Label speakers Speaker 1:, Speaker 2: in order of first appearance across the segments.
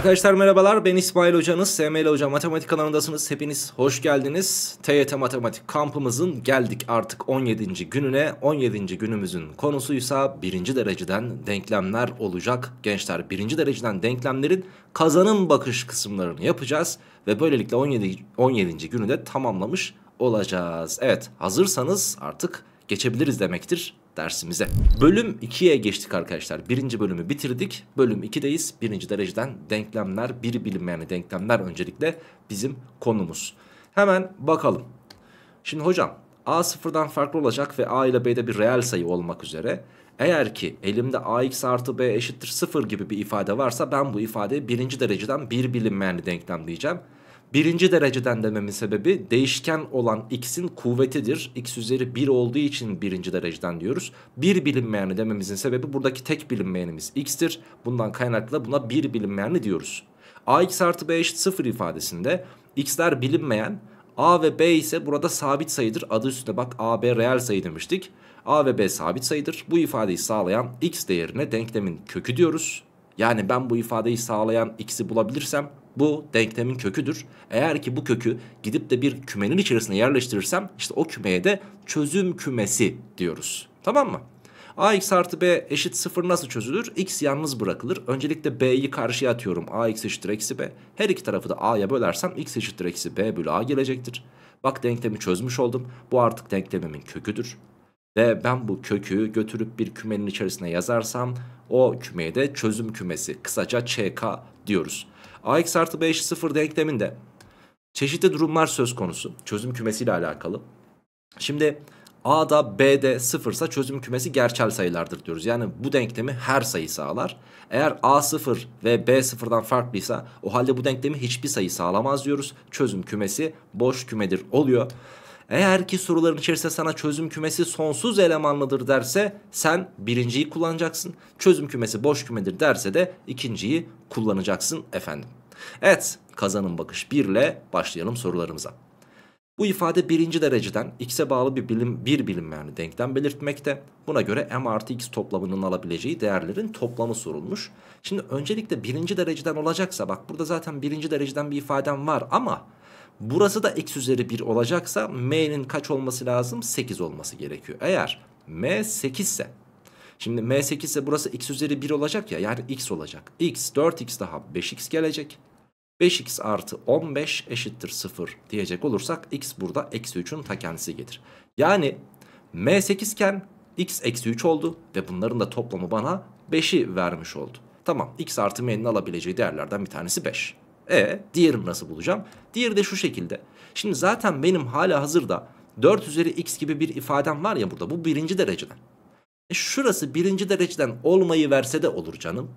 Speaker 1: Arkadaşlar merhabalar ben İsmail Hocanız, SML Hoca Matematik kanalındasınız. Hepiniz hoş geldiniz. TYT Matematik kampımızın geldik artık 17. gününe. 17. günümüzün konusuysa birinci dereceden denklemler olacak. Gençler birinci dereceden denklemlerin kazanım bakış kısımlarını yapacağız. Ve böylelikle 17. 17. günü de tamamlamış olacağız. Evet hazırsanız artık geçebiliriz demektir dersimize. Bölüm 2'ye geçtik arkadaşlar. Birinci bölümü bitirdik. Bölüm 2'deyiz. Birinci dereceden denklemler, bir bilinmeyen denklemler öncelikle bizim konumuz. Hemen bakalım. Şimdi hocam A sıfırdan farklı olacak ve A ile B'de bir reel sayı olmak üzere. Eğer ki elimde ax artı b eşittir sıfır gibi bir ifade varsa ben bu ifadeyi birinci dereceden bir bilinmeyenli denklem diyeceğim. Birinci dereceden dememin sebebi değişken olan x'in kuvvetidir. x üzeri 1 olduğu için birinci dereceden diyoruz. Bir bilinmeyeni dememizin sebebi buradaki tek bilinmeyenimiz x'tir. Bundan kaynaklı buna bir bilinmeyeni diyoruz. ax artı b eşit 0 ifadesinde x'ler bilinmeyen a ve b ise burada sabit sayıdır. Adı üstünde bak a, b reel sayı demiştik. a ve b sabit sayıdır. Bu ifadeyi sağlayan x değerine denklemin kökü diyoruz. Yani ben bu ifadeyi sağlayan x'i bulabilirsem bu denklemin köküdür. Eğer ki bu kökü gidip de bir kümenin içerisine yerleştirirsem işte o kümeye de çözüm kümesi diyoruz. Tamam mı? ax artı b eşit 0 nasıl çözülür? x yalnız bırakılır. Öncelikle b'yi karşıya atıyorum. ax eşittir eksi b. Her iki tarafı da a'ya bölersem x eşittir eksi b bölü a gelecektir. Bak denklemi çözmüş oldum. Bu artık denklemimin köküdür. Ve ben bu kökü götürüp bir kümenin içerisine yazarsam o kümeye de çözüm kümesi kısaca CK diyoruz ax artı b eşit 0 denkleminde çeşitli durumlar söz konusu. Çözüm kümesiyle alakalı. Şimdi A'da B'de ise çözüm kümesi gerçel sayılardır diyoruz. Yani bu denklemi her sayı sağlar. Eğer A 0 ve B sıfırdan farklıysa o halde bu denklemi hiçbir sayı sağlamaz diyoruz. Çözüm kümesi boş kümedir oluyor. Eğer ki soruların içerisinde sana çözüm kümesi sonsuz elemanlıdır derse sen birinciyi kullanacaksın. Çözüm kümesi boş kümedir derse de ikinciyi kullanacaksın efendim. Evet kazanın bakış 1 ile başlayalım sorularımıza. Bu ifade birinci dereceden x'e bağlı bir bilim, bir bilim yani denklem belirtmekte. Buna göre m artı x toplamının alabileceği değerlerin toplamı sorulmuş. Şimdi öncelikle birinci dereceden olacaksa bak burada zaten birinci dereceden bir ifadem var ama Burası da x üzeri 1 olacaksa m'nin kaç olması lazım? 8 olması gerekiyor. Eğer m 8 ise Şimdi m8 ise burası x üzeri 1 olacak ya yani x olacak. x 4x daha 5x gelecek. 5x artı 15 eşittir 0 diyecek olursak x burada eksi 3'ün ta kendisi gelir. Yani m8 iken x eksi 3 oldu ve bunların da toplamı bana 5'i vermiş oldu. Tamam x artı m'nin alabileceği değerlerden bir tanesi 5. E diğerini nasıl bulacağım? Diğeri de şu şekilde. Şimdi zaten benim hala hazırda 4 üzeri x gibi bir ifadem var ya burada. Bu birinci dereceden. E şurası birinci dereceden olmayı verse de olur canım.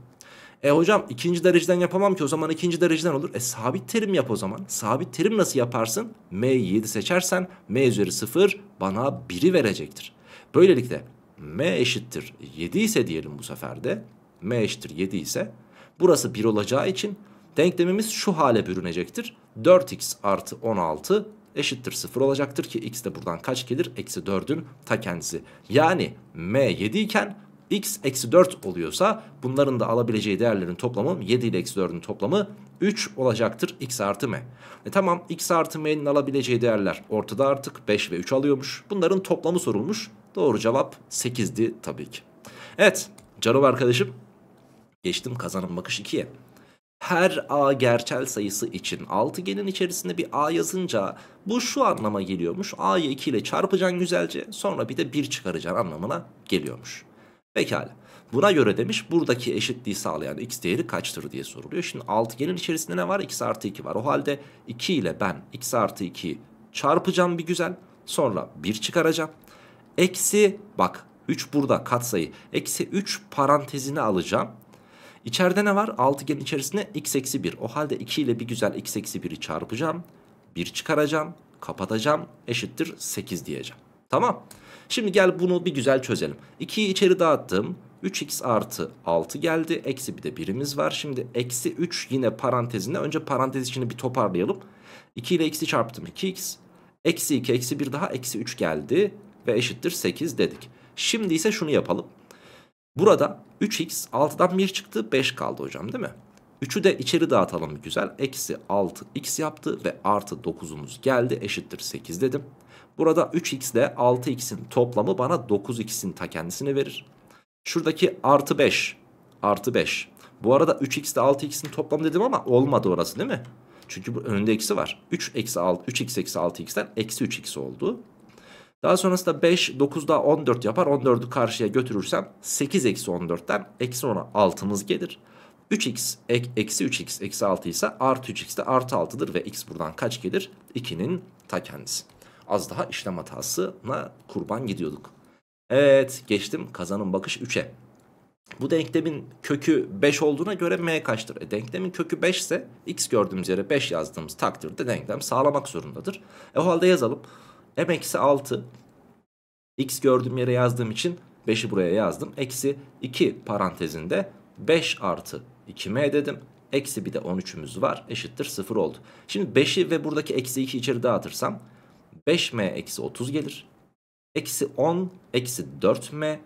Speaker 1: E hocam ikinci dereceden yapamam ki o zaman ikinci dereceden olur. E sabit terim yap o zaman. Sabit terim nasıl yaparsın? M 7 seçersen M üzeri 0 bana 1'i verecektir. Böylelikle M eşittir 7 ise diyelim bu sefer de. M eşittir 7 ise burası 1 olacağı için Denklemimiz şu hale bürünecektir. 4x artı 16 eşittir 0 olacaktır ki x de buradan kaç gelir? Eksi 4'ün ta kendisi. Yani m 7 iken x eksi 4 oluyorsa bunların da alabileceği değerlerin toplamı 7 ile eksi 4'ün toplamı 3 olacaktır x artı m. E tamam x artı m'nin alabileceği değerler ortada artık 5 ve 3 alıyormuş. Bunların toplamı sorulmuş. Doğru cevap 8'di tabii ki. Evet canım arkadaşım geçtim kazanım bakış 2'ye her a gerçel sayısı için altıgenin içerisinde bir a yazınca bu şu anlama geliyormuş. a'yı 2 ile çarpacaksın güzelce sonra bir de 1 çıkaracaksın anlamına geliyormuş. Pekala. Buna göre demiş buradaki eşitliği sağlayan x değeri kaçtır diye soruluyor. Şimdi altıgenin içerisinde ne var? x artı 2 var. O halde 2 ile ben x artı 2'yi çarpacağım bir güzel. Sonra 1 çıkaracağım. Eksi bak 3 burada katsayı. Eksi 3 parantezini alacağım. İçeride ne var? Altıgen içerisinde x eksi 1. O halde 2 ile bir güzel x eksi 1'i çarpacağım. 1 çıkaracağım. Kapatacağım. Eşittir 8 diyeceğim. Tamam. Şimdi gel bunu bir güzel çözelim. 2'yi içeri dağıttım. 3x artı 6 geldi. Eksi bir de birimiz var. Şimdi eksi 3 yine parantezinde. Önce parantez içini bir toparlayalım. 2 ile eksi çarptım 2x. Eksi 2 eksi 1 daha eksi 3 geldi. Ve eşittir 8 dedik. Şimdi ise şunu yapalım. Burada 3x 6'dan 1 çıktı 5 kaldı hocam değil mi? 3'ü de içeri dağıtalım güzel. Eksi 6x yaptı ve artı 9'umuz geldi eşittir 8 dedim. Burada 3x ile 6x'in toplamı bana 9x'in ta kendisini verir. Şuradaki artı 5 artı 5. Bu arada 3x ile 6x'in toplamı dedim ama olmadı orası değil mi? Çünkü bu önünde eksi var. 3 eksi 6, 3x eksi 6x'ten eksi 3x oldu. Daha sonrasında 5 9 daha 14 yapar. 14'ü karşıya götürürsem 8 eksi 14'ten eksi 10'a 6'mız gelir. 3x ek, eksi 3x eksi 6 ise artı 3x de artı 6'dır ve x buradan kaç gelir? 2'nin ta kendisi. Az daha işlem hatasına kurban gidiyorduk. Evet geçtim kazanın bakış 3'e. Bu denklemin kökü 5 olduğuna göre m kaçtır? E, denklemin kökü 5 ise x gördüğümüz yere 5 yazdığımız takdirde denklem sağlamak zorundadır. E o halde yazalım m eksi 6 x gördüğüm yere yazdığım için 5'i buraya yazdım. Eksi 2 parantezinde 5 artı 2m dedim. Eksi bir de 13'ümüz var eşittir 0 oldu. Şimdi 5'i ve buradaki eksi 2 içeri dağıtırsam 5m eksi 30 gelir. Eksi 10 eksi 4m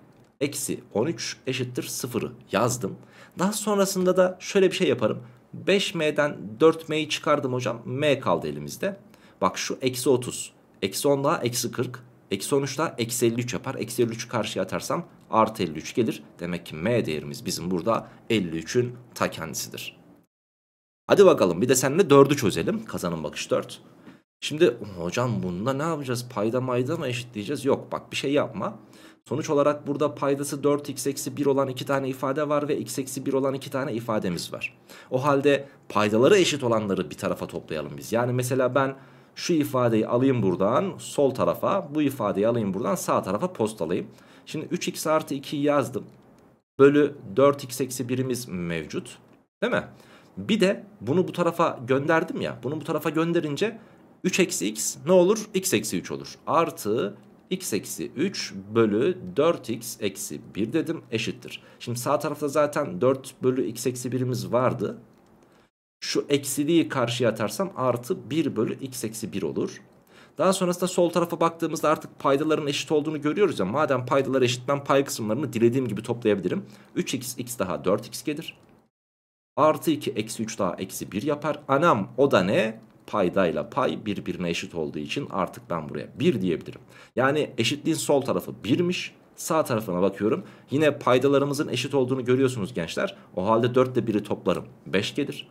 Speaker 1: eksi 13 eşittir 0'ı yazdım. Daha sonrasında da şöyle bir şey yaparım. 5m'den 4m'yi çıkardım hocam. m kaldı elimizde. Bak şu eksi 30. Eksi 10 daha eksi 40. Eksi 13 daha eksi 53 yapar. Eksi 53'ü karşıya atarsam artı 53 gelir. Demek ki M değerimiz bizim burada 53'ün ta kendisidir. Hadi bakalım bir de seninle 4'ü çözelim. Kazanın bakış 4. Şimdi hocam bunda ne yapacağız? Payda mayda mı eşitleyeceğiz? Yok bak bir şey yapma. Sonuç olarak burada paydası 4x eksi 1 olan 2 tane ifade var ve x eksi 1 olan 2 tane ifademiz var. O halde paydaları eşit olanları bir tarafa toplayalım biz. Yani mesela ben şu ifadeyi alayım buradan sol tarafa. Bu ifadeyi alayım buradan sağ tarafa postalayayım. Şimdi 3x artı 2'yi yazdım. Bölü 4x eksi 1'imiz mevcut. Değil mi? Bir de bunu bu tarafa gönderdim ya. Bunu bu tarafa gönderince 3 eksi x ne olur? x eksi 3 olur. Artı x eksi 3 bölü 4x eksi 1 dedim eşittir. Şimdi sağ tarafta zaten 4 bölü x eksi 1'imiz vardı. Şu eksiliği karşıya atarsam artı 1 bölü x eksi 1 olur. Daha sonrasında sol tarafa baktığımızda artık paydaların eşit olduğunu görüyoruz ya. Madem paydalar eşit ben pay kısımlarını dilediğim gibi toplayabilirim. 3x x daha 4x gelir. Artı 2 eksi 3 daha eksi 1 yapar. Anam o da ne? Paydayla pay birbirine eşit olduğu için artık ben buraya 1 diyebilirim. Yani eşitliğin sol tarafı 1'miş. Sağ tarafına bakıyorum. Yine paydalarımızın eşit olduğunu görüyorsunuz gençler. O halde 4 ile 1'i toplarım. 5 gelir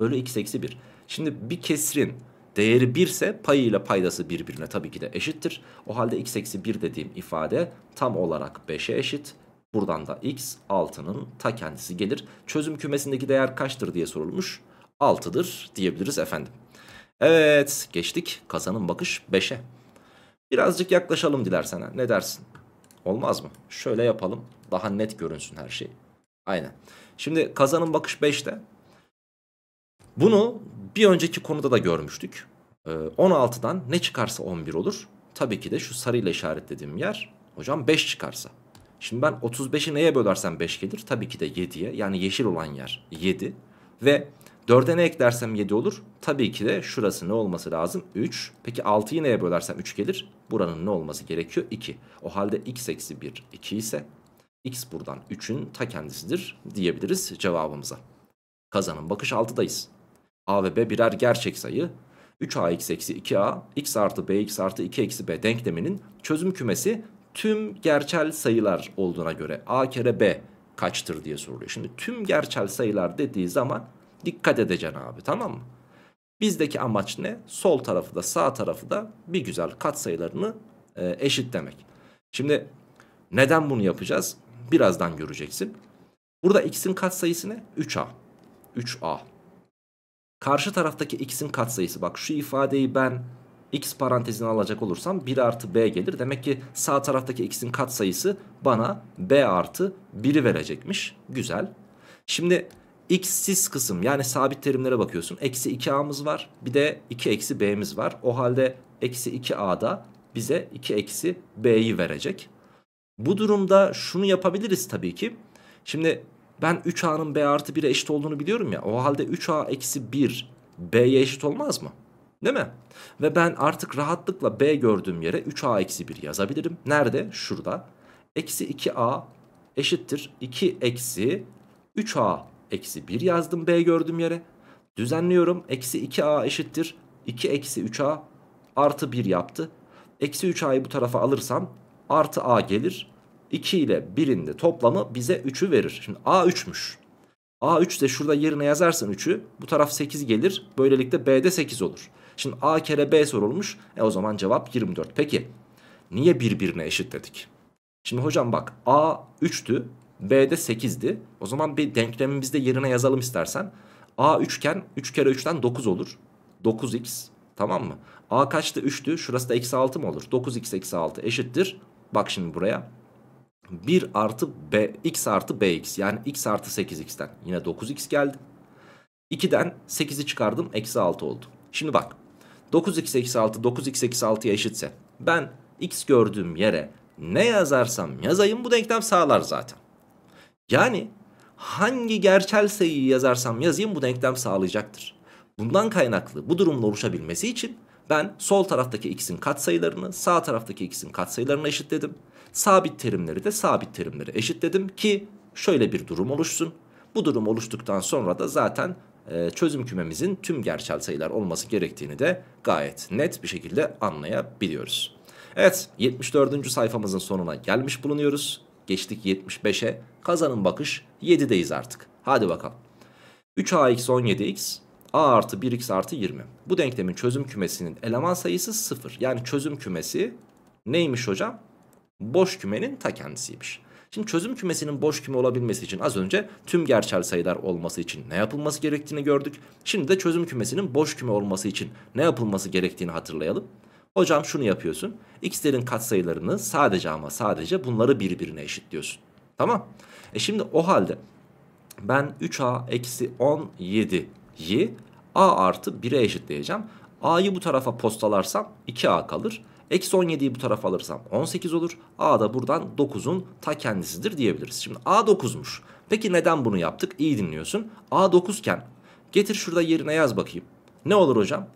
Speaker 1: bölü x eksi 1. Şimdi bir kesrin değeri 1 ise payıyla paydası birbirine tabii ki de eşittir. O halde x eksi 1 dediğim ifade tam olarak 5'e eşit. Buradan da x 6'nın ta kendisi gelir. Çözüm kümesindeki değer kaçtır diye sorulmuş. 6'dır diyebiliriz efendim. Evet geçtik kazanın bakış 5'e. Birazcık yaklaşalım dilersen ne dersin? Olmaz mı? Şöyle yapalım daha net görünsün her şey. Aynen. Şimdi kazanın bakış 5'te bunu bir önceki konuda da görmüştük. 16'dan ee, ne çıkarsa 11 olur. Tabii ki de şu sarıyla işaretlediğim yer hocam 5 çıkarsa. Şimdi ben 35'i neye bölersem 5 gelir? Tabii ki de 7'ye yani yeşil olan yer 7. Ve 4'e ne eklersem 7 olur? Tabii ki de şurası ne olması lazım? 3. Peki 6'yı neye bölersem 3 gelir? Buranın ne olması gerekiyor? 2. O halde x eksi 1 2 ise x buradan 3'ün ta kendisidir diyebiliriz cevabımıza. Kazanın bakış altıdayız. A ve B birer gerçek sayı. 3ax eksi 2a x artı bx artı 2 eksi b denkleminin çözüm kümesi tüm gerçel sayılar olduğuna göre a kere b kaçtır diye soruluyor. Şimdi tüm gerçel sayılar dediği zaman dikkat edeceksin abi tamam mı? Bizdeki amaç ne? Sol tarafı da sağ tarafı da bir güzel katsayılarını e, demek. Şimdi neden bunu yapacağız? Birazdan göreceksin. Burada x'in katsayısı ne? 3a. 3a. Karşı taraftaki x'in katsayısı bak şu ifadeyi ben x parantezine alacak olursam 1 artı b gelir. Demek ki sağ taraftaki x'in katsayısı bana b artı 1'i verecekmiş. Güzel. Şimdi x'siz kısım yani sabit terimlere bakıyorsun. Eksi 2a'mız var bir de 2 eksi b'miz var. O halde eksi 2a'da bize 2 eksi b'yi verecek. Bu durumda şunu yapabiliriz tabii ki. Şimdi ben 3A'nın B artı 1'e eşit olduğunu biliyorum ya. O halde 3A eksi 1 B'ye eşit olmaz mı? Değil mi? Ve ben artık rahatlıkla B gördüğüm yere 3A eksi 1 yazabilirim. Nerede? Şurada. Eksi 2A eşittir. 2 eksi 3A eksi 1 yazdım B gördüğüm yere. Düzenliyorum. Eksi 2A eşittir. 2 eksi 3A artı 1 yaptı. Eksi 3A'yı bu tarafa alırsam artı A gelir. 2 ile 1'in de toplamı bize 3'ü verir. Şimdi A 3'müş. A3 de şurada yerine yazarsan 3'ü bu taraf 8 gelir. Böylelikle B'de 8 olur. Şimdi A kere B sorulmuş. E o zaman cevap 24. Peki niye birbirine eşit dedik? Şimdi hocam bak A 3'tü. B'de 8'di. O zaman bir denklemimizde yerine yazalım istersen. A 3 üçgen 3 kere 3'ten 9 olur. 9x tamam mı? A kaçtı 3'tü. Şurası da eksi 6 mı olur? 9x eksi 6 eşittir. Bak şimdi buraya 1 artı b, x artı bx yani x artı 8x'ten yine 9x geldi. 2'den 8'i çıkardım eksi 6 oldu. Şimdi bak 9x eksi 6 9x eksi 6'ya eşitse ben x gördüğüm yere ne yazarsam yazayım bu denklem sağlar zaten. Yani hangi gerçel sayıyı yazarsam yazayım bu denklem sağlayacaktır. Bundan kaynaklı bu durumun oluşabilmesi için ben sol taraftaki x'in katsayılarını sağ taraftaki x'in katsayılarına eşitledim. Sabit terimleri de sabit terimleri eşitledim ki şöyle bir durum oluşsun. Bu durum oluştuktan sonra da zaten e, çözüm kümemizin tüm gerçel sayılar olması gerektiğini de gayet net bir şekilde anlayabiliyoruz. Evet 74. sayfamızın sonuna gelmiş bulunuyoruz. Geçtik 75'e. Kazanın bakış 7'deyiz artık. Hadi bakalım. 3ax 17x a artı 1x artı 20. Bu denklemin çözüm kümesinin eleman sayısı 0. Yani çözüm kümesi neymiş hocam? boş kümenin ta kendisiymiş. Şimdi çözüm kümesinin boş küme olabilmesi için az önce tüm gerçel sayılar olması için ne yapılması gerektiğini gördük. Şimdi de çözüm kümesinin boş küme olması için ne yapılması gerektiğini hatırlayalım. Hocam şunu yapıyorsun. X'lerin katsayılarını sadece ama sadece bunları birbirine eşitliyorsun. Tamam. E şimdi o halde ben 3a eksi 17'yi a artı 1'e eşitleyeceğim. a'yı bu tarafa postalarsam 2a kalır. Eksi 17'yi bu tarafa alırsam 18 olur. A da buradan 9'un ta kendisidir diyebiliriz. Şimdi A 9'muş. Peki neden bunu yaptık? İyi dinliyorsun. A 9 iken getir şurada yerine yaz bakayım. Ne olur hocam?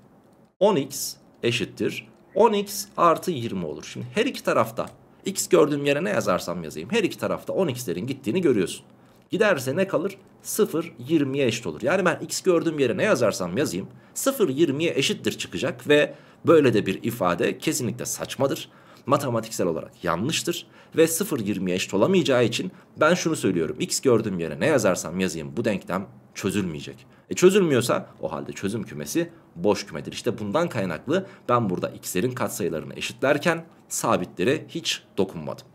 Speaker 1: 10x eşittir. 10x artı 20 olur. Şimdi her iki tarafta x gördüğüm yere ne yazarsam yazayım. Her iki tarafta 10x'lerin gittiğini görüyorsun. Giderse ne kalır? 0 20'ye eşit olur. Yani ben x gördüğüm yere ne yazarsam yazayım 0 20'ye eşittir çıkacak ve Böyle de bir ifade kesinlikle saçmadır. Matematiksel olarak yanlıştır ve 0 20'ye eşit olamayacağı için ben şunu söylüyorum. X gördüğüm yere ne yazarsam yazayım bu denklem çözülmeyecek. E çözülmüyorsa o halde çözüm kümesi boş kümedir. İşte bundan kaynaklı ben burada x'lerin katsayılarını eşitlerken sabitlere hiç dokunmadım.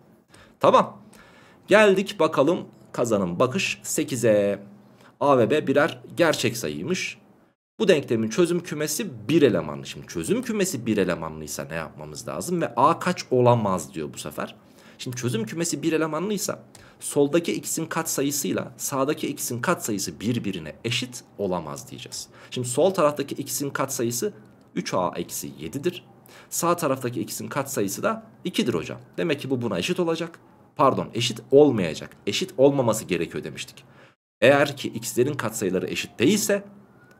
Speaker 1: Tamam. Geldik bakalım kazanın bakış 8'e. A ve B birer gerçek sayıymış. Bu denklemin çözüm kümesi bir elemanlı. Şimdi çözüm kümesi bir elemanlıysa ne yapmamız lazım? Ve A kaç olamaz diyor bu sefer. Şimdi çözüm kümesi bir elemanlıysa soldaki x'in sayısıyla sağdaki x'in sayısı birbirine eşit olamaz diyeceğiz. Şimdi sol taraftaki x'in sayısı 3a eksi 7'dir. Sağ taraftaki x'in sayısı da 2'dir hocam. Demek ki bu buna eşit olacak. Pardon eşit olmayacak. Eşit olmaması gerekiyor demiştik. Eğer ki x'lerin katsayıları eşit değilse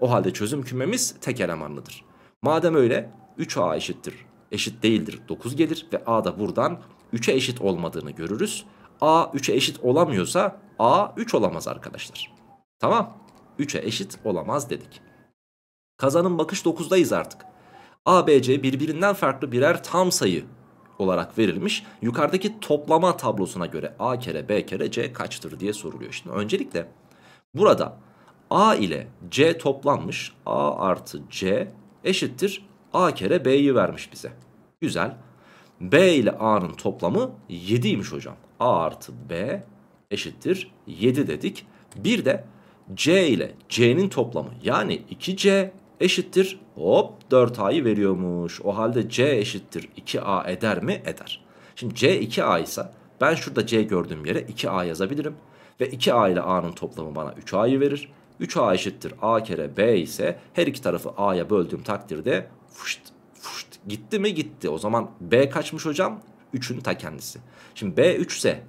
Speaker 1: o halde çözüm kümemiz tek elemanlıdır. Madem öyle 3a eşittir. Eşit değildir 9 gelir ve a da buradan 3'e eşit olmadığını görürüz. a 3'e eşit olamıyorsa a 3 olamaz arkadaşlar. Tamam 3'e eşit olamaz dedik. Kazanın bakış 9'dayız artık. A, B, C birbirinden farklı birer tam sayı olarak verilmiş. Yukarıdaki toplama tablosuna göre A kere B kere C kaçtır diye soruluyor. Şimdi öncelikle burada A ile C toplanmış. A artı C eşittir. A kere B'yi vermiş bize. Güzel. B ile A'nın toplamı 7'ymiş hocam. A artı B eşittir 7 dedik. Bir de C ile C'nin toplamı yani 2C eşittir hop 4A'yı veriyormuş. O halde C eşittir 2A eder mi? Eder. Şimdi C 2A ise ben şurada C gördüğüm yere 2A yazabilirim. Ve 2A ile A'nın toplamı bana 3A'yı verir. 3a eşittir a kere b ise her iki tarafı a'ya böldüğüm takdirde fışt, fışt, gitti mi gitti. O zaman b kaçmış hocam? 3'ün ta kendisi. Şimdi b 3 ise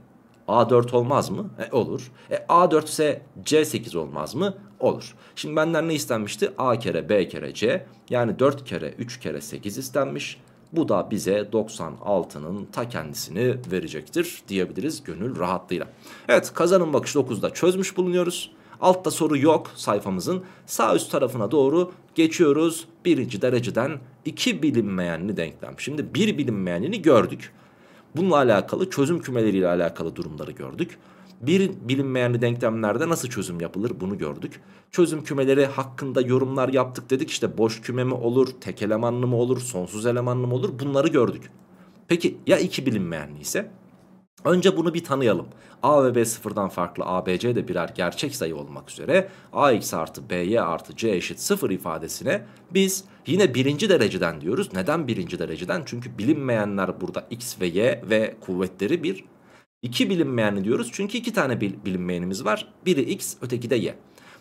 Speaker 1: A4 olmaz mı? E, olur. E, A4 ise C8 olmaz mı? Olur. Şimdi benden ne istenmişti? A kere B kere C. Yani 4 kere 3 kere 8 istenmiş. Bu da bize 96'nın ta kendisini verecektir diyebiliriz gönül rahatlığıyla. Evet kazanın bakış 9'da çözmüş bulunuyoruz. Altta soru yok sayfamızın. Sağ üst tarafına doğru geçiyoruz. Birinci dereceden iki bilinmeyenli denklem. Şimdi bir bilinmeyenini gördük. Bununla alakalı çözüm kümeleriyle alakalı durumları gördük. Bir bilinmeyenli denklemlerde nasıl çözüm yapılır bunu gördük. Çözüm kümeleri hakkında yorumlar yaptık dedik. İşte boş küme mi olur, tek elemanlı mı olur, sonsuz elemanlı mı olur bunları gördük. Peki ya iki bilinmeyenli ise? Önce bunu bir tanıyalım. A ve B sıfırdan farklı ABC de birer gerçek sayı olmak üzere AX artı BY artı C eşit sıfır ifadesine biz yine birinci dereceden diyoruz. Neden birinci dereceden? Çünkü bilinmeyenler burada X ve Y ve kuvvetleri bir. İki bilinmeyeni diyoruz çünkü iki tane bilinmeyenimiz var. Biri X öteki de Y.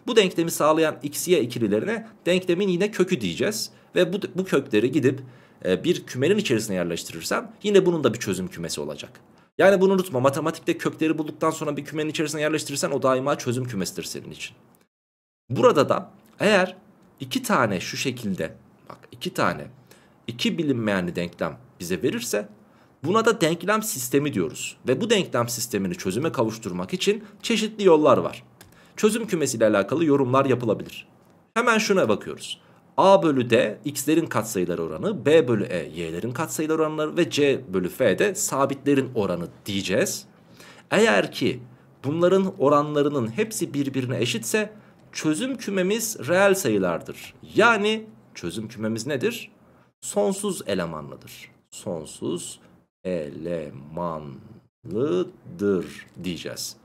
Speaker 1: Bu denklemi sağlayan X, Y ikililerine denklemin yine kökü diyeceğiz. Ve bu, bu kökleri gidip e, bir kümenin içerisine yerleştirirsem yine bunun da bir çözüm kümesi olacak. Yani bunu unutma matematikte kökleri bulduktan sonra bir kümenin içerisine yerleştirirsen o daima çözüm kümesidir senin için. Burada da eğer iki tane şu şekilde bak iki tane iki bilinmeyenli denklem bize verirse buna da denklem sistemi diyoruz. Ve bu denklem sistemini çözüme kavuşturmak için çeşitli yollar var. Çözüm kümesiyle alakalı yorumlar yapılabilir. Hemen şuna bakıyoruz. A bölü D x'lerin katsayıları oranı, B bölü E y'lerin katsayıları oranları ve C bölü F de sabitlerin oranı diyeceğiz. Eğer ki bunların oranlarının hepsi birbirine eşitse çözüm kümemiz reel sayılardır. Yani çözüm kümemiz nedir? Sonsuz elemanlıdır. Sonsuz elemanlıdır diyeceğiz.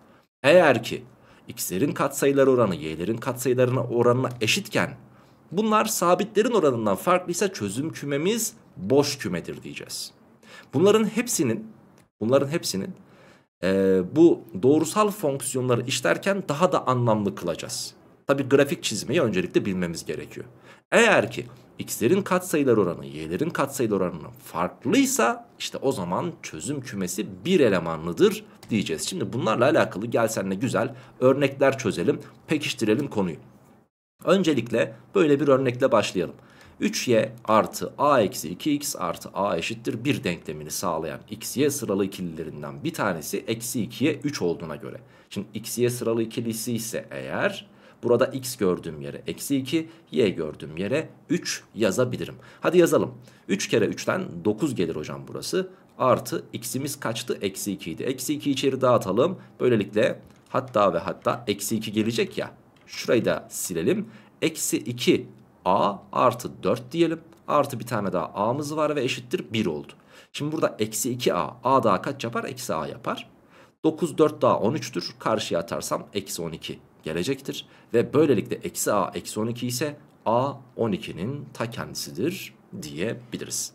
Speaker 1: Eğer ki x'lerin katsayıları oranı y'lerin katsayılarına oranına eşitken Bunlar sabitlerin oranından farklıysa çözüm kümemiz boş kümedir diyeceğiz. Bunların hepsinin bunların hepsinin e, bu doğrusal fonksiyonları işlerken daha da anlamlı kılacağız. Tabi grafik çizmeyi öncelikle bilmemiz gerekiyor. Eğer ki x'lerin katsayılar oranı y'lerin katsayılar oranından farklıysa işte o zaman çözüm kümesi bir elemanlıdır diyeceğiz. Şimdi bunlarla alakalı gel senle güzel örnekler çözelim, pekiştirelim konuyu. Öncelikle böyle bir örnekle başlayalım. 3y artı a eksi 2x artı a eşittir 1 denklemini sağlayan xy sıralı ikililerinden bir tanesi eksi 2'ye 3 olduğuna göre. Şimdi xy sıralı ikilisi ise eğer burada x gördüğüm yere eksi 2 y gördüğüm yere 3 yazabilirim. Hadi yazalım 3 kere 3'ten 9 gelir hocam burası artı x'imiz kaçtı eksi 2 idi. Eksi 2'yi içeri dağıtalım böylelikle hatta ve hatta eksi 2 gelecek ya Şurayı da silelim. Eksi 2 a artı 4 diyelim. Artı bir tane daha a'mız var ve eşittir 1 oldu. Şimdi burada eksi 2a. a daha kaç yapar? Eksi a yapar. 9 4 daha 13'tür. Karşıya atarsam eksi 12 gelecektir. Ve böylelikle eksi a eksi 12 ise a 12'nin ta kendisidir diyebiliriz.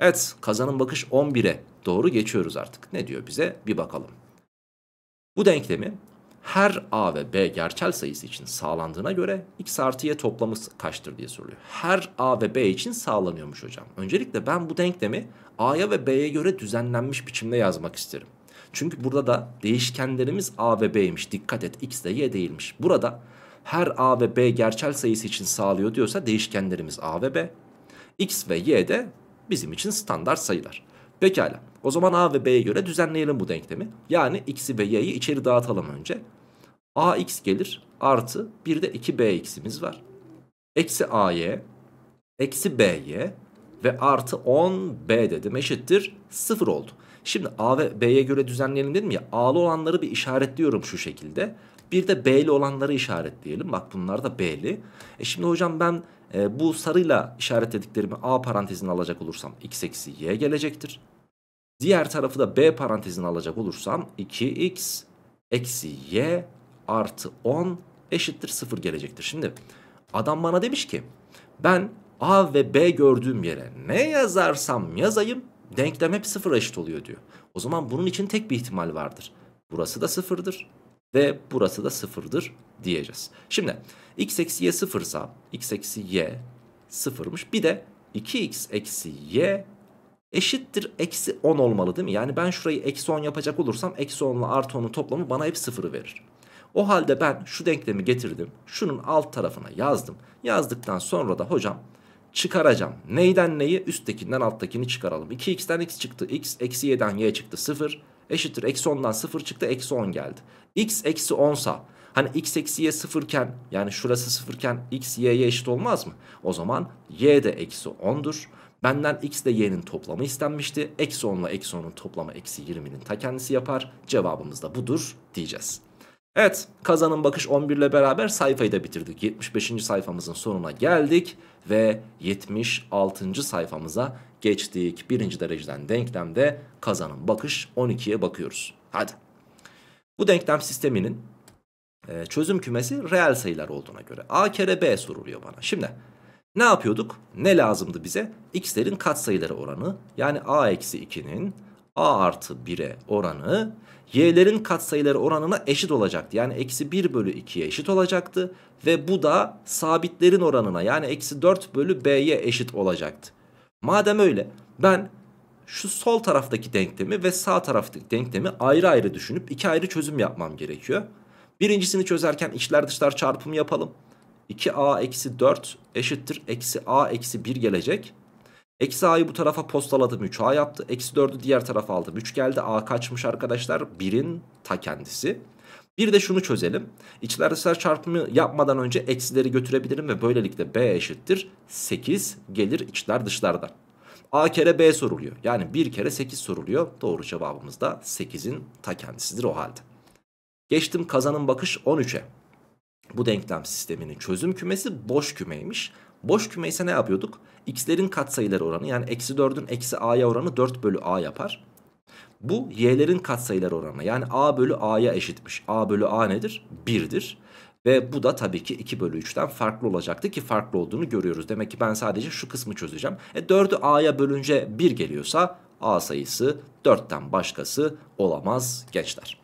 Speaker 1: Evet kazanın bakış 11'e doğru geçiyoruz artık. Ne diyor bize? Bir bakalım. Bu denklemi her a ve b gerçel sayısı için sağlandığına göre x artı y toplamı kaçtır diye soruluyor. Her a ve b için sağlanıyormuş hocam. Öncelikle ben bu denklemi a'ya ve b'ye göre düzenlenmiş biçimde yazmak isterim. Çünkü burada da değişkenlerimiz a ve b'ymiş. Dikkat et x de y değilmiş. Burada her a ve b gerçel sayısı için sağlıyor diyorsa değişkenlerimiz a ve b. x ve y de bizim için standart sayılar. Pekala. O zaman A ve B'ye göre düzenleyelim bu denklemi. Yani X'i ve Y'yi içeri dağıtalım önce. AX gelir artı bir de 2BX'imiz var. Eksi AY, eksi BY ve artı 10B dedim eşittir 0 oldu. Şimdi A ve B'ye göre düzenleyelim dedim ya A'lı olanları bir işaretliyorum şu şekilde. Bir de B'li olanları işaretleyelim. Bak bunlar da B'li. E şimdi hocam ben e, bu sarıyla işaretlediklerimi A parantezine alacak olursam x eksi y gelecektir. Diğer tarafı da b parantezine alacak olursam 2x eksi y artı 10 eşittir 0 gelecektir. Şimdi adam bana demiş ki ben a ve b gördüğüm yere ne yazarsam yazayım denklem hep 0 eşit oluyor diyor. O zaman bunun için tek bir ihtimal vardır. Burası da 0'dır ve burası da 0'dır diyeceğiz. Şimdi x eksi y 0 ise x eksi y 0'mış bir de 2x eksi y eşittir eksi 10 olmalı değil mi? Yani ben şurayı eksi 10 yapacak olursam eksi 10 ile artı 10'un toplamı bana hep sıfırı verir. O halde ben şu denklemi getirdim. Şunun alt tarafına yazdım. Yazdıktan sonra da hocam çıkaracağım. Neyden neyi? Üsttekinden alttakini çıkaralım. 2x'ten x çıktı. x eksi y'den y çıktı 0. Eşittir eksi 10'dan 0 çıktı. Eksi 10 geldi. x eksi 10 hani x eksi y sıfırken yani şurası sıfırken x y'ye eşit olmaz mı? O zaman y de eksi 10'dur. Benden x ile y'nin toplamı istenmişti. Eksi 10 ile eksi 10'un toplamı eksi 20'nin ta kendisi yapar. Cevabımız da budur diyeceğiz. Evet kazanın bakış 11 ile beraber sayfayı da bitirdik. 75. sayfamızın sonuna geldik ve 76. sayfamıza geçtik. Birinci dereceden denklemde kazanın bakış 12'ye bakıyoruz. Hadi. Bu denklem sisteminin e, çözüm kümesi reel sayılar olduğuna göre a kere b soruluyor bana. Şimdi ne yapıyorduk? Ne lazımdı bize? X'lerin katsayıları oranı yani A eksi 2'nin A artı 1'e oranı Y'lerin katsayıları oranına eşit olacaktı. Yani eksi 1 bölü 2'ye eşit olacaktı. Ve bu da sabitlerin oranına yani eksi 4 bölü B'ye eşit olacaktı. Madem öyle ben şu sol taraftaki denklemi ve sağ taraftaki denklemi ayrı ayrı düşünüp iki ayrı çözüm yapmam gerekiyor. Birincisini çözerken içler dışlar çarpımı yapalım. 2a eksi 4 eşittir eksi a eksi 1 gelecek. Eksi a'yı bu tarafa postaladım 3a yaptı. Eksi 4'ü diğer tarafa aldım 3 geldi. a kaçmış arkadaşlar? 1'in ta kendisi. Bir de şunu çözelim. İçler dışlar çarpımı yapmadan önce eksileri götürebilirim ve böylelikle b eşittir 8 gelir içler dışlardan. A kere B soruluyor. Yani bir kere 8 soruluyor. Doğru cevabımız da 8'in ta kendisidir o halde. Geçtim kazanın bakış 13'e bu denklem sisteminin çözüm kümesi boş kümeymiş. Boş küme ise ne yapıyorduk? X'lerin katsayıları oranı yani eksi 4'ün eksi a'ya oranı 4 bölü a yapar. Bu y'lerin katsayıları oranı yani a bölü a'ya eşitmiş. a bölü a nedir? 1'dir. Ve bu da tabii ki 2 bölü 3'ten farklı olacaktı ki farklı olduğunu görüyoruz. Demek ki ben sadece şu kısmı çözeceğim. E 4'ü a'ya bölünce 1 geliyorsa a sayısı 4'ten başkası olamaz gençler.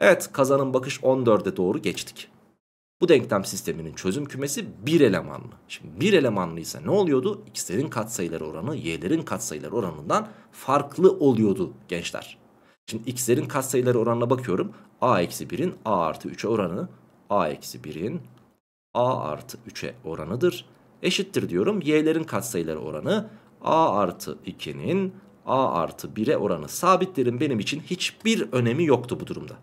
Speaker 1: Evet kazanın bakış 14'e doğru geçtik. Bu denklem sisteminin çözüm kümesi bir elemanlı. Şimdi bir elemanlıysa ne oluyordu? X'lerin katsayıları oranı y'lerin katsayıları oranından farklı oluyordu gençler. Şimdi x'lerin katsayıları oranına bakıyorum. a eksi 1'in a artı 3'e oranı a eksi 1'in a artı 3'e oranıdır. Eşittir diyorum. Y'lerin katsayıları oranı a artı 2'nin a artı 1'e oranı sabitlerin benim için hiçbir önemi yoktu bu durumda.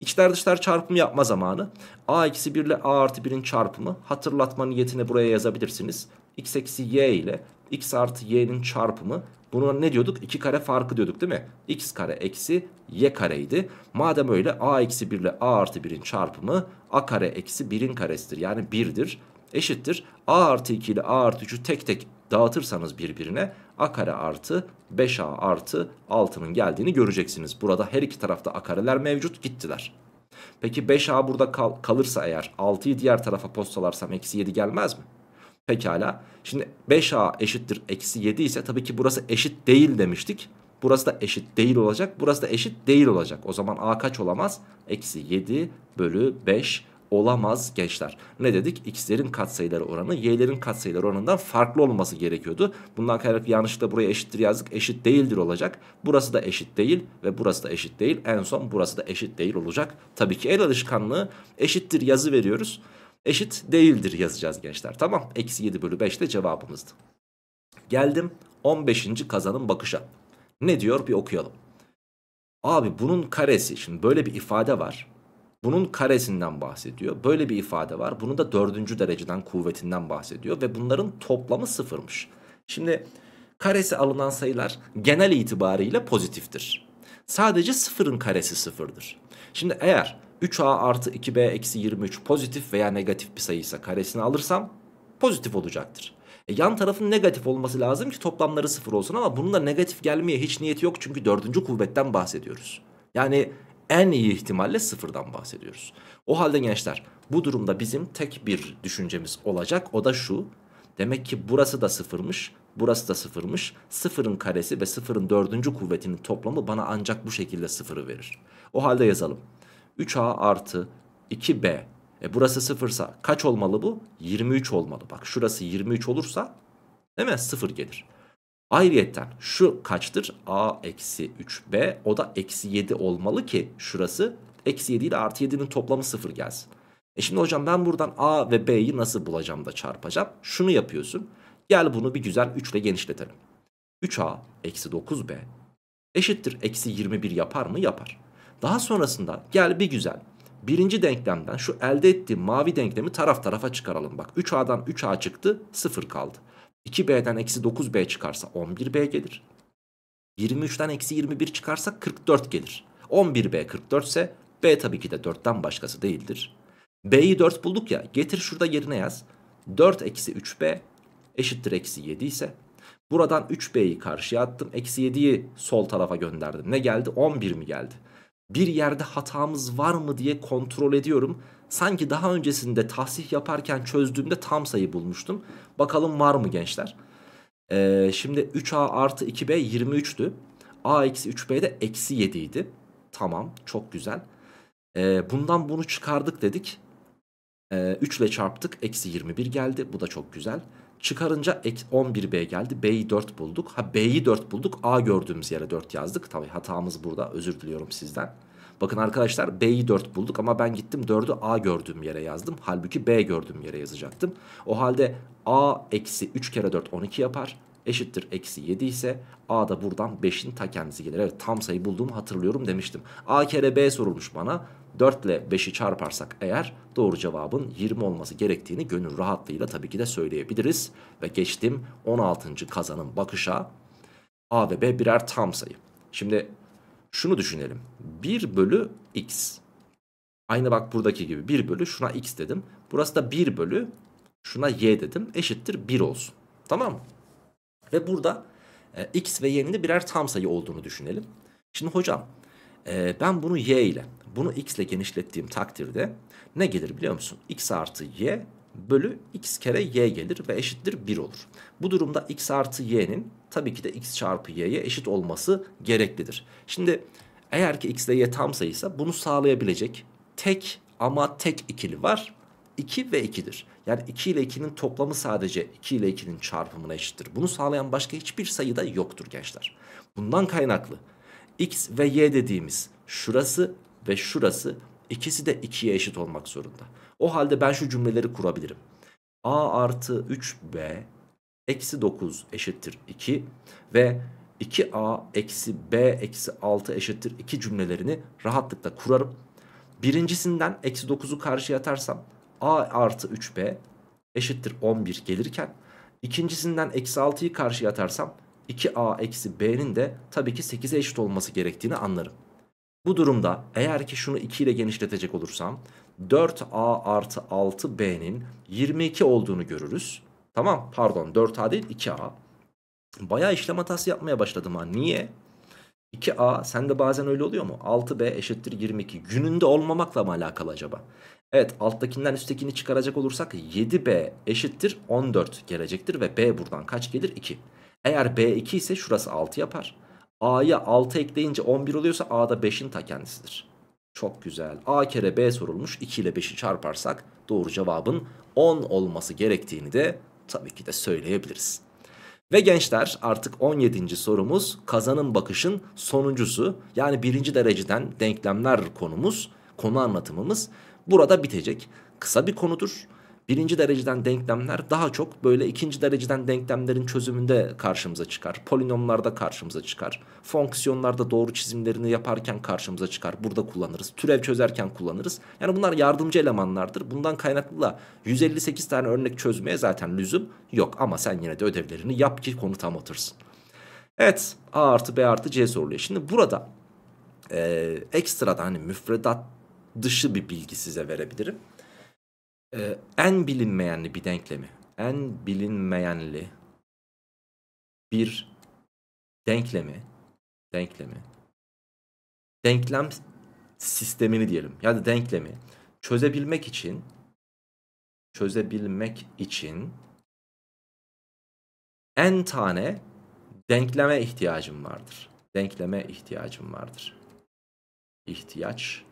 Speaker 1: İçler dışlar çarpımı yapma zamanı. A eksi 1 ile A artı 1'in çarpımı. Hatırlatma niyetine buraya yazabilirsiniz. X eksi Y ile X artı Y'nin çarpımı. Buna ne diyorduk? 2 kare farkı diyorduk değil mi? X kare eksi Y kareydi. Madem öyle A eksi 1 ile A artı 1'in çarpımı A kare eksi 1'in karesidir. Yani 1'dir. Eşittir. A artı 2 ile A artı 3'ü tek tek dağıtırsanız birbirine a kare artı 5a artı 6'nın geldiğini göreceksiniz. Burada her iki tarafta a kareler mevcut gittiler. Peki 5a burada kal kalırsa eğer 6'yı diğer tarafa postalarsam eksi 7 gelmez mi? Pekala. Şimdi 5a eşittir eksi 7 ise tabii ki burası eşit değil demiştik. Burası da eşit değil olacak. Burası da eşit değil olacak. O zaman a kaç olamaz? Eksi 7 bölü 5 olamaz gençler. Ne dedik? X'lerin katsayıları oranı Y'lerin katsayıları oranından farklı olması gerekiyordu. Bundan kaynaklı yanlışlıkla buraya eşittir yazdık. Eşit değildir olacak. Burası da eşit değil ve burası da eşit değil. En son burası da eşit değil olacak. Tabii ki el alışkanlığı eşittir yazı veriyoruz. Eşit değildir yazacağız gençler. Tamam. Eksi 7 bölü 5 de cevabımızdı. Geldim 15. kazanın bakışa. Ne diyor bir okuyalım. Abi bunun karesi. Şimdi böyle bir ifade var. Bunun karesinden bahsediyor. Böyle bir ifade var. Bunun da dördüncü dereceden kuvvetinden bahsediyor. Ve bunların toplamı sıfırmış. Şimdi karesi alınan sayılar genel itibariyle pozitiftir. Sadece sıfırın karesi sıfırdır. Şimdi eğer 3a artı 2b eksi 23 pozitif veya negatif bir sayıysa karesini alırsam pozitif olacaktır. E, yan tarafın negatif olması lazım ki toplamları sıfır olsun ama bunun da negatif gelmeye hiç niyeti yok çünkü dördüncü kuvvetten bahsediyoruz. Yani en iyi ihtimalle sıfırdan bahsediyoruz. O halde gençler bu durumda bizim tek bir düşüncemiz olacak o da şu. Demek ki burası da sıfırmış, burası da sıfırmış. Sıfırın karesi ve sıfırın dördüncü kuvvetinin toplamı bana ancak bu şekilde sıfırı verir. O halde yazalım. 3a artı 2b. E burası sıfırsa kaç olmalı bu? 23 olmalı. Bak şurası 23 olursa değil mi? Sıfır gelir. Ayrıyeten şu kaçtır? A eksi 3B o da eksi 7 olmalı ki şurası eksi 7 ile artı 7'nin toplamı 0 gelsin. E şimdi hocam ben buradan A ve B'yi nasıl bulacağım da çarpacağım? Şunu yapıyorsun. Gel bunu bir güzel 3 ile genişletelim. 3A eksi 9B eşittir eksi 21 yapar mı? Yapar. Daha sonrasında gel bir güzel birinci denklemden şu elde ettiğim mavi denklemi taraf tarafa çıkaralım. Bak 3A'dan 3A çıktı 0 kaldı. 2B'den eksi 9B çıkarsa 11B gelir. 23'ten eksi 21 çıkarsa 44 gelir. 11B 44 ise B tabii ki de 4'ten başkası değildir. B'yi 4 bulduk ya getir şurada yerine yaz. 4 eksi 3B eşittir eksi 7 ise buradan 3B'yi karşıya attım. Eksi 7'yi sol tarafa gönderdim. Ne geldi? 11 mi geldi? Bir yerde hatamız var mı diye kontrol ediyorum. Sanki daha öncesinde tahsih yaparken çözdüğümde tam sayı bulmuştum. Bakalım var mı gençler? Ee, şimdi 3A artı 2B 23'tü. A eksi 3B de eksi 7 idi. Tamam çok güzel. Ee, bundan bunu çıkardık dedik. Ee, 3 ile çarptık. Eksi 21 geldi. Bu da çok güzel. Çıkarınca 11B geldi. B'yi 4 bulduk. Ha B'yi 4 bulduk. A gördüğümüz yere 4 yazdık. Tabii hatamız burada. Özür diliyorum sizden. Bakın arkadaşlar B'yi 4 bulduk ama ben gittim 4'ü A gördüğüm yere yazdım. Halbuki B gördüğüm yere yazacaktım. O halde A eksi 3 kere 4 12 yapar. Eşittir eksi 7 ise A da buradan 5'in ta kendisi gelir. Evet tam sayı bulduğumu hatırlıyorum demiştim. A kere B sorulmuş bana. 4 ile 5'i çarparsak eğer doğru cevabın 20 olması gerektiğini gönül rahatlığıyla tabii ki de söyleyebiliriz. Ve geçtim 16. Kazanın bakışa. A ve B birer tam sayı. Şimdi şunu düşünelim. 1 bölü x. Aynı bak buradaki gibi 1 bölü şuna x dedim. Burası da 1 bölü şuna y dedim. Eşittir 1 olsun. Tamam mı? Ve burada e, x ve y'nin de birer tam sayı olduğunu düşünelim. Şimdi hocam e, ben bunu y ile bunu x ile genişlettiğim takdirde ne gelir biliyor musun? x artı y bölü x kere y gelir ve eşittir 1 olur. Bu durumda x artı y'nin tabii ki de x çarpı y'ye eşit olması gereklidir. Şimdi eğer ki x ile y tam sayıysa bunu sağlayabilecek tek ama tek ikili var. 2 ve 2'dir. Yani 2 ile 2'nin toplamı sadece 2 ile 2'nin çarpımına eşittir. Bunu sağlayan başka hiçbir sayı da yoktur gençler. Bundan kaynaklı x ve y dediğimiz şurası ve şurası ikisi de 2'ye eşit olmak zorunda. O halde ben şu cümleleri kurabilirim. a artı 3b eksi 9 eşittir 2 ve 2a eksi b eksi 6 eşittir 2 cümlelerini rahatlıkla kurarım. Birincisinden eksi 9'u karşıya atarsam a artı 3b eşittir 11 gelirken ikincisinden eksi 6'yı karşıya atarsam 2a eksi b'nin de tabii ki 8'e eşit olması gerektiğini anlarım. Bu durumda eğer ki şunu 2 ile genişletecek olursam 4a artı 6b'nin 22 olduğunu görürüz. Tamam pardon 4A değil 2A. Baya işlem hatası yapmaya başladım ha. Niye? 2A sende bazen öyle oluyor mu? 6B eşittir 22. Gününde olmamakla mı alakalı acaba? Evet alttakinden üsttekini çıkaracak olursak 7B eşittir 14 gelecektir ve B buradan kaç gelir? 2. Eğer B 2 ise şurası 6 yapar. A'ya 6 ekleyince 11 oluyorsa A da 5'in ta kendisidir. Çok güzel. A kere B sorulmuş. 2 ile 5'i çarparsak doğru cevabın 10 olması gerektiğini de tabii ki de söyleyebiliriz. Ve gençler artık 17. sorumuz kazanın bakışın sonuncusu yani birinci dereceden denklemler konumuz konu anlatımımız burada bitecek. Kısa bir konudur birinci dereceden denklemler daha çok böyle ikinci dereceden denklemlerin çözümünde karşımıza çıkar. Polinomlarda karşımıza çıkar. Fonksiyonlarda doğru çizimlerini yaparken karşımıza çıkar. Burada kullanırız. Türev çözerken kullanırız. Yani bunlar yardımcı elemanlardır. Bundan kaynaklı da 158 tane örnek çözmeye zaten lüzum yok. Ama sen yine de ödevlerini yap ki konu tam otursun. Evet A artı B artı C soruluyor. Şimdi burada e, ekstradan hani müfredat dışı bir bilgi size verebilirim. Ee, en bilinmeyenli bir denklemi. En bilinmeyenli bir denklemi. Denklemi. Denklem sistemini diyelim. Ya da denklemi. Çözebilmek için çözebilmek için en tane denkleme ihtiyacım vardır. Denkleme ihtiyacım vardır. İhtiyaç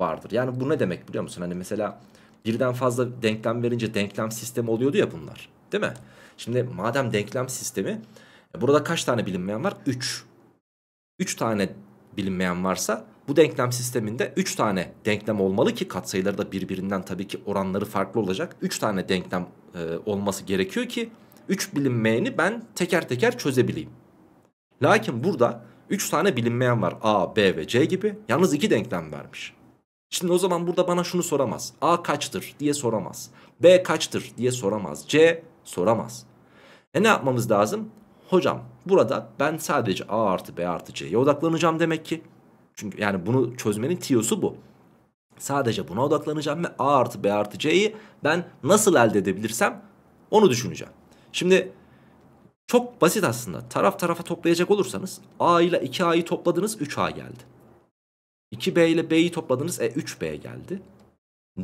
Speaker 1: vardır. Yani bu ne demek biliyor musun? Hani mesela birden fazla denklem verince denklem sistemi oluyordu ya bunlar. Değil mi? Şimdi madem denklem sistemi e, burada kaç tane bilinmeyen var? 3. 3 tane bilinmeyen varsa bu denklem sisteminde 3 tane denklem olmalı ki katsayıları da birbirinden tabii ki oranları farklı olacak. 3 tane denklem e, olması gerekiyor ki 3 bilinmeyeni ben teker teker çözebileyim. Lakin burada 3 tane bilinmeyen var A, B ve C gibi. Yalnız 2 denklem vermiş. Şimdi o zaman burada bana şunu soramaz. A kaçtır diye soramaz. B kaçtır diye soramaz. C soramaz. E ne yapmamız lazım? Hocam burada ben sadece A artı B artı C'ye odaklanacağım demek ki. Çünkü yani bunu çözmenin tiyosu bu. Sadece buna odaklanacağım ve A artı B artı C'yi ben nasıl elde edebilirsem onu düşüneceğim. Şimdi çok basit aslında. Taraf tarafa toplayacak olursanız A ile 2A'yı topladınız 3A geldi. 2B ile B'yi topladınız. E 3B geldi.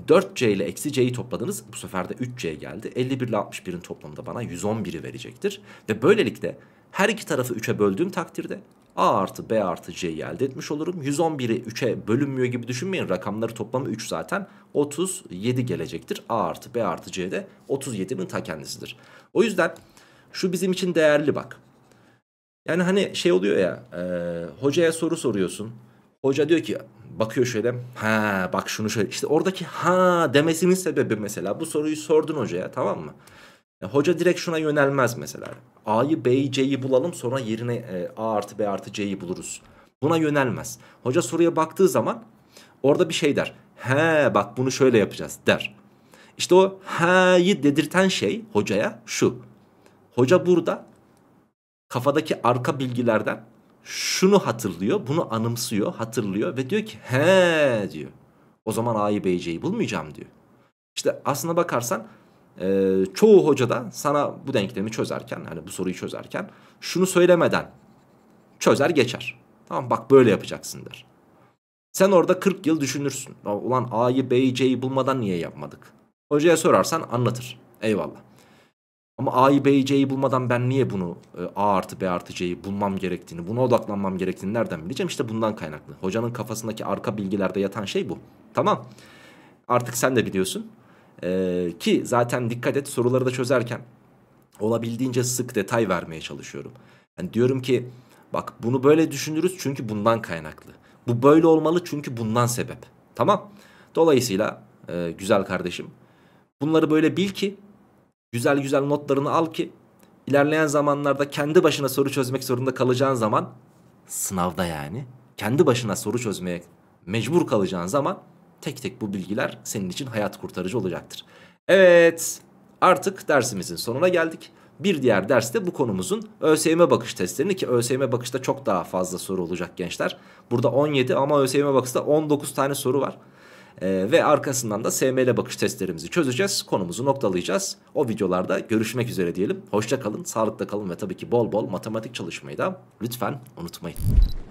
Speaker 1: 4C ile eksi C'yi topladınız. Bu sefer de 3C geldi. 51 ile 61'in toplamı da bana 111'i verecektir. Ve böylelikle her iki tarafı 3'e böldüğüm takdirde A artı B artı C'yi elde etmiş olurum. 111'i 3'e bölünmüyor gibi düşünmeyin. Rakamları toplamı 3 zaten. 37 gelecektir. A artı B artı C de 37'nin ta kendisidir. O yüzden şu bizim için değerli bak. Yani hani şey oluyor ya e, hocaya soru soruyorsun. Hoca diyor ki bakıyor şöyle ha bak şunu şöyle işte oradaki ha demesinin sebebi mesela bu soruyu sordun hocaya tamam mı? E, hoca direkt şuna yönelmez mesela. A'yı B'yi C'yi bulalım sonra yerine e, A artı B artı C'yi buluruz. Buna yönelmez. Hoca soruya baktığı zaman orada bir şey der. He bak bunu şöyle yapacağız der. İşte o he'yi dedirten şey hocaya şu. Hoca burada kafadaki arka bilgilerden şunu hatırlıyor, bunu anımsıyor, hatırlıyor ve diyor ki he diyor. O zaman A'yı B'yi bulmayacağım diyor. İşte aslına bakarsan e, çoğu hoca da sana bu denklemi çözerken hani bu soruyu çözerken şunu söylemeden çözer geçer. Tamam bak böyle yapacaksın der. Sen orada 40 yıl düşünürsün. Ulan A'yı B'yi C'yi bulmadan niye yapmadık? Hocaya sorarsan anlatır. Eyvallah. Ama A'yı B'yi C'yi bulmadan ben niye bunu e, A artı B artı C'yi bulmam gerektiğini, buna odaklanmam gerektiğini nereden bileceğim? İşte bundan kaynaklı. Hocanın kafasındaki arka bilgilerde yatan şey bu. Tamam. Artık sen de biliyorsun. Ee, ki zaten dikkat et soruları da çözerken olabildiğince sık detay vermeye çalışıyorum. Yani diyorum ki bak bunu böyle düşünürüz çünkü bundan kaynaklı. Bu böyle olmalı çünkü bundan sebep. Tamam. Dolayısıyla e, güzel kardeşim bunları böyle bil ki Güzel güzel notlarını al ki ilerleyen zamanlarda kendi başına soru çözmek zorunda kalacağın zaman sınavda yani kendi başına soru çözmeye mecbur kalacağın zaman tek tek bu bilgiler senin için hayat kurtarıcı olacaktır. Evet artık dersimizin sonuna geldik. Bir diğer derste bu konumuzun ÖSYM bakış testlerini ki ÖSYM bakışta çok daha fazla soru olacak gençler. Burada 17 ama ÖSYM bakışta 19 tane soru var. E, ve arkasından da SML bakış testlerimizi çözeceğiz. Konumuzu noktalayacağız. O videolarda görüşmek üzere diyelim. Hoşça kalın, sağlıkta kalın ve tabii ki bol bol matematik çalışmayı da lütfen unutmayın.